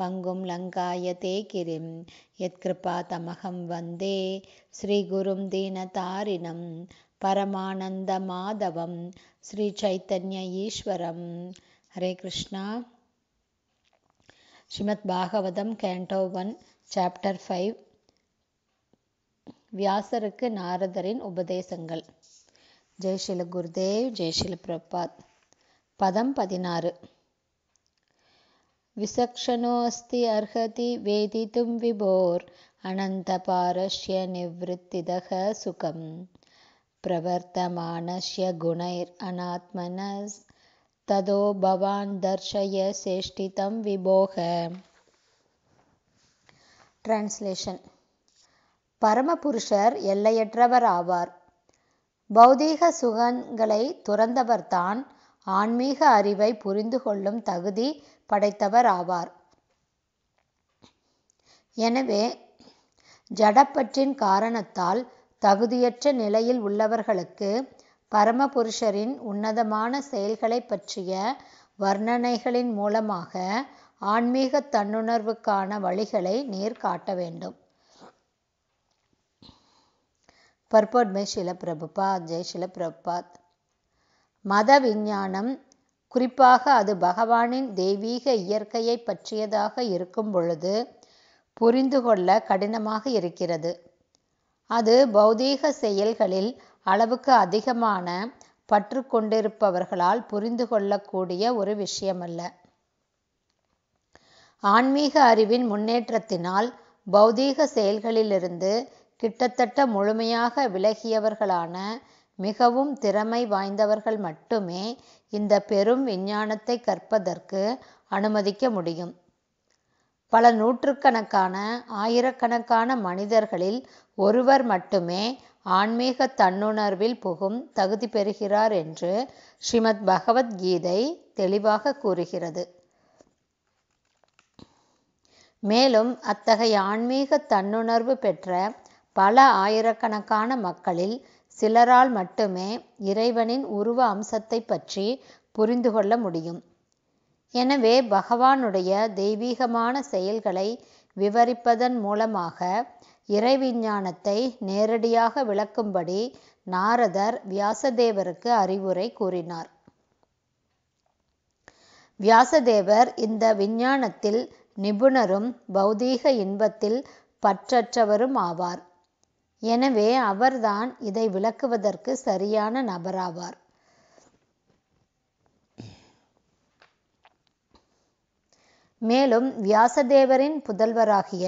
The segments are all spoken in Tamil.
பங்கும் லங்காய தே கிரிம் யத்கிருபா தமகம் வந்தே ஸ்ரீகுரும் தீனதாரிணம் பரமானந்த மாதவம் ஸ்ரீ சைத்தன்ய ஈஸ்வரம் Hare Krishna Shrimad Bhagavatam canto one chapter five வியாசருக்கு நாரதரின் உபதேசங்கள் ஜெய்ஷில குருதேவ் ஜெய்ஷில பிரபாத் பதம் பதினாறு விசக்ஷணோஸ்தி அர்ஹதி வேதிதும் விபோர் அனந்த பாரஷ்ய நிவத்திதக சுகம் பிரவர்த்தமானஸ்ய குணைர் அனாத்மனஸ் ததோ பவான் தர்ஷய சேஷ்டிதம் விபோக டிரான்ஸ்லேஷன் பரமபுருஷர் எல்லையற்றவர் ஆவார் பௌதீக சுகங்களை துறந்தவர்தான் ஆன்மீக அறிவை புரிந்து கொள்ளும் தகுதி படைத்தவர் ஆவார் எனவே ஜடப்பற்றின் காரணத்தால் தகுதியற்ற நிலையில் உள்ளவர்களுக்கு பரமபுருஷரின் உன்னதமான செயல்களை பற்றிய வர்ணனைகளின் மூலமாக ஆன்மீக தன்னுணர்வுக்கான வழிகளை நீர் காட்ட வேண்டும் பர்பொட்மை மே சில ஜெய் சில மத விஞ்ஞானம் குறிப்பாக அது பகவானின் தெய்வீக இயற்கையை பற்றியதாக இருக்கும் பொழுது புரிந்து கொள்ள கடினமாக இருக்கிறது அது பௌதீக செயல்களில் அளவுக்கு அதிகமான பற்று கொண்டிருப்பவர்களால் புரிந்து கொள்ளக்கூடிய ஒரு விஷயமல்ல ஆன்மீக அறிவின் முன்னேற்றத்தினால் பௌதீக செயல்களிலிருந்து கிட்டத்தட்ட முழுமையாக விலகியவர்களான மிகவும் திறமை வாய்ந்தவர்கள் மட்டுமே இந்த பெரும் விஞ்ஞானத்தை கற்பதற்கு அனுமதிக்க முடியும் பல நூற்றுக்கணக்கான ஆயிரக்கணக்கான மனிதர்களில் ஒருவர் மட்டுமே ஆன்மீக தன்னுணர்வில் புகும் தகுதி பெறுகிறார் என்று ஸ்ரீமத் பகவத்கீதை தெளிவாக கூறுகிறது மேலும் அத்தகைய ஆன்மீக தன்னுணர்வு பெற்ற பல ஆயிரக்கணக்கான மக்களில் சிலரால் மட்டுமே இறைவனின் உருவ அம்சத்தைப் பற்றி புரிந்து கொள்ள முடியும். எனவே பகவானுடைய தெய்வீகமான செயல்களை விவரிப்பதன் மூலமாக இறைவிஞ்ஞானத்தை நேரடியாக விளக்கும்படி நாரதர் வியாசதேவருக்கு அறிவுரை கூறினார். வியாசதேவர் இந்த விஞ்ஞானத்தில் நிபுணரும் பௌதீக இன்பத்தில் பற்றற்றவரும் ஆவார். எனவே அவர்தான் இதை விளக்குவதற்கு சரியான நபராவார் மேலும் வியாசதேவரின் புதல்வராகிய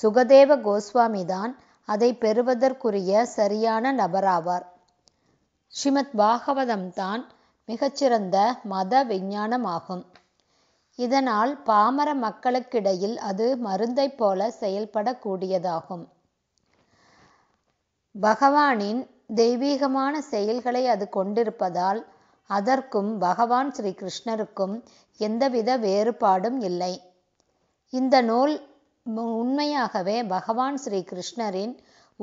சுகதேவ கோஸ்வாமி தான் அதை பெறுவதற்குரிய சரியான நபராவார் ஸ்ரீமத் பாகவதம் தான் மிகச்சிறந்த மத விஞ்ஞானமாகும் இதனால் பாமர மக்களுக்கிடையில் அது மருந்தைப் போல செயல்படக்கூடியதாகும் பகவானின் தெய்வீகமான செயல்களை அது கொண்டிருப்பதால் அதற்கும் பகவான் ஸ்ரீ கிருஷ்ணருக்கும் எந்தவித வேறுபாடும் இல்லை இந்த நூல் உண்மையாகவே பகவான் ஸ்ரீ கிருஷ்ணரின்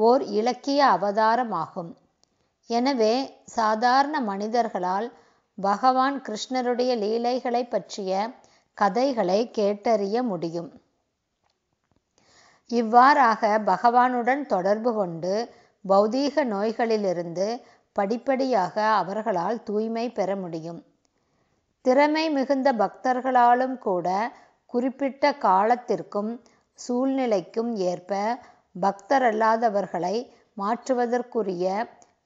ஓர் இலக்கிய அவதாரமாகும் எனவே சாதாரண மனிதர்களால் பகவான் கிருஷ்ணருடைய லீலைகளை பற்றிய கதைகளை கேட்டறிய முடியும் இவ்வாறாக பகவானுடன் தொடர்பு கொண்டு பௌதீக நோய்களிலிருந்து படிப்படியாக அவர்களால் தூய்மை பெற முடியும் திறமை மிகுந்த பக்தர்களாலும் கூட குறிப்பிட்ட காலத்திற்கும் சூழ்நிலைக்கும் ஏற்ப பக்தரல்லாதவர்களை மாற்றுவதற்குரிய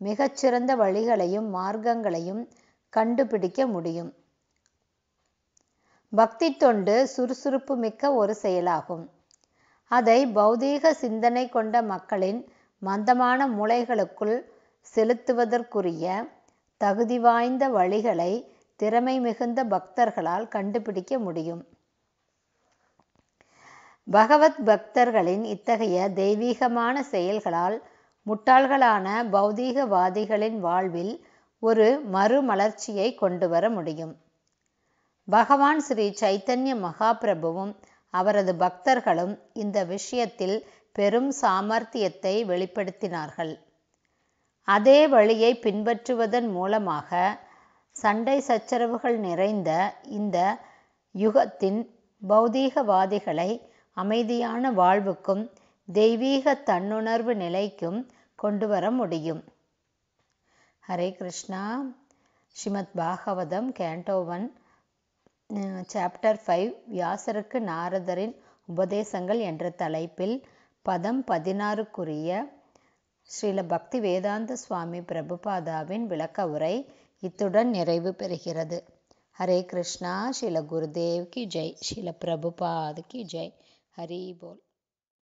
மிகச்சிறந்த வழிகளையும் மார்க்கங்களையும் கண்டுபிடிக்க முடியும் பக்தி தொண்டு சுறுசுறுப்பு மிக்க ஒரு செயலாகும் அதை பௌதீக சிந்தனை கொண்ட மக்களின் மந்தமான முலைகளுக்குள் செலுத்துவதற்குரிய தகுதி வாய்ந்த வழிகளை திறமை மிகுந்த பக்தர்களால் கண்டுபிடிக்க முடியும் பகவத் பக்தர்களின் இத்தகைய தெய்வீகமான செயல்களால் முட்டாள்களான பௌதீகவாதிகளின் வாழ்வில் ஒரு மறுமலர்ச்சியை கொண்டு வர முடியும் பகவான் ஸ்ரீ சைத்தன்ய மகாபிரபுவும் அவரது பக்தர்களும் இந்த விஷயத்தில் பெரும் சாமர்த்தியத்தை வெளிப்படுத்தினார்கள் அதே வழியை பின்பற்றுவதன் மூலமாக சண்டை சச்சரவுகள் நிறைந்த இந்த யுகத்தின் பௌதீகவாதிகளை அமைதியான வாழ்வுக்கும் தெய்வீக தன்னுணர்வு நிலைக்கும் கொண்டு வர முடியும் Hare Krishna Shrimad Bhagavatam canto one chapter five வியாசருக்கு நாரதரின் உபதேசங்கள் என்ற தலைப்பில் பதம் பதினாறுக்குரிய ஸ்ரீல பக்தி வேதாந்த சுவாமி பிரபுபாதாவின் விளக்க உரை இத்துடன் நிறைவு பெறுகிறது ஹரே கிருஷ்ணா ஸ்ரீல குருதேவ் கி ஜெய் ஸ்ரீல பிரபுபாத் கி ஜெய் ஹரி போல்